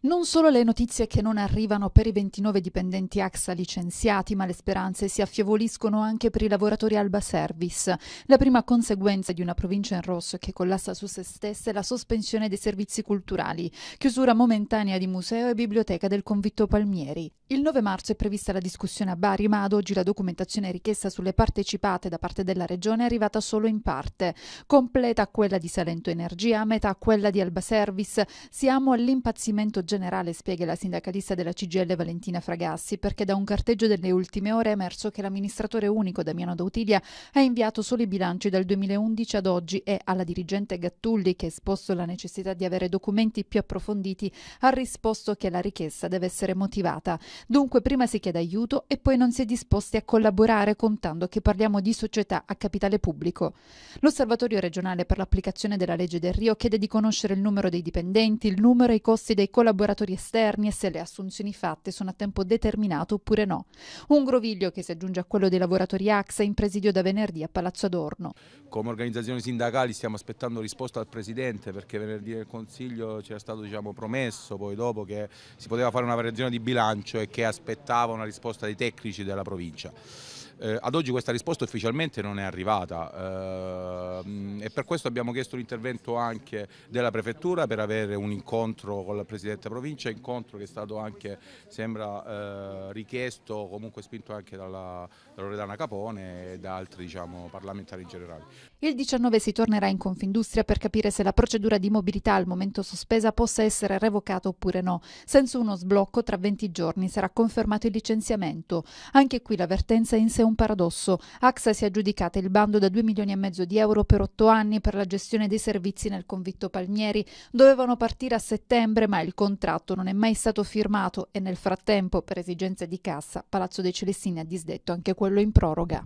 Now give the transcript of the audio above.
Non solo le notizie che non arrivano per i 29 dipendenti AXA licenziati, ma le speranze si affievoliscono anche per i lavoratori Alba Service. La prima conseguenza di una provincia in rosso che collassa su se stessa è la sospensione dei servizi culturali, chiusura momentanea di museo e biblioteca del convitto Palmieri. Il 9 marzo è prevista la discussione a Bari, ma ad oggi la documentazione richiesta sulle partecipate da parte della Regione è arrivata solo in parte. Completa quella di Salento Energia, metà quella di Alba Service. Siamo all'impazzimento generale, spiega la sindacalista della CGL Valentina Fragassi, perché da un carteggio delle ultime ore è emerso che l'amministratore unico Damiano Dautilia ha inviato solo i bilanci dal 2011 ad oggi e alla dirigente Gattulli, che ha esposto la necessità di avere documenti più approfonditi, ha risposto che la richiesta deve essere motivata. Dunque prima si chiede aiuto e poi non si è disposti a collaborare contando che parliamo di società a capitale pubblico. L'Osservatorio regionale per l'applicazione della legge del Rio chiede di conoscere il numero dei dipendenti, il numero e i costi dei collaboratori esterni e se le assunzioni fatte sono a tempo determinato oppure no. Un groviglio che si aggiunge a quello dei lavoratori AXA in presidio da venerdì a Palazzo Adorno. Come organizzazioni sindacali stiamo aspettando risposta al Presidente perché venerdì nel Consiglio c'era stato diciamo, promesso poi dopo che si poteva fare una variazione di bilancio e perché aspettava una risposta dei tecnici della provincia. Eh, ad oggi questa risposta ufficialmente non è arrivata, eh, Ehm, e per questo abbiamo chiesto l'intervento anche della Prefettura per avere un incontro con la Presidente Provincia, incontro che è stato anche, sembra, eh, richiesto, comunque spinto anche dalla, da Loredana Capone e da altri diciamo, parlamentari in generale. Il 19 si tornerà in Confindustria per capire se la procedura di mobilità al momento sospesa possa essere revocata oppure no. Senza uno sblocco, tra 20 giorni sarà confermato il licenziamento. Anche qui l'avvertenza in sé è un paradosso. AXA si è aggiudicata il bando da 2 milioni e mezzo di euro per otto anni per la gestione dei servizi nel convitto Palmieri. Dovevano partire a settembre, ma il contratto non è mai stato firmato e nel frattempo, per esigenze di cassa, Palazzo dei Celestini ha disdetto anche quello in proroga.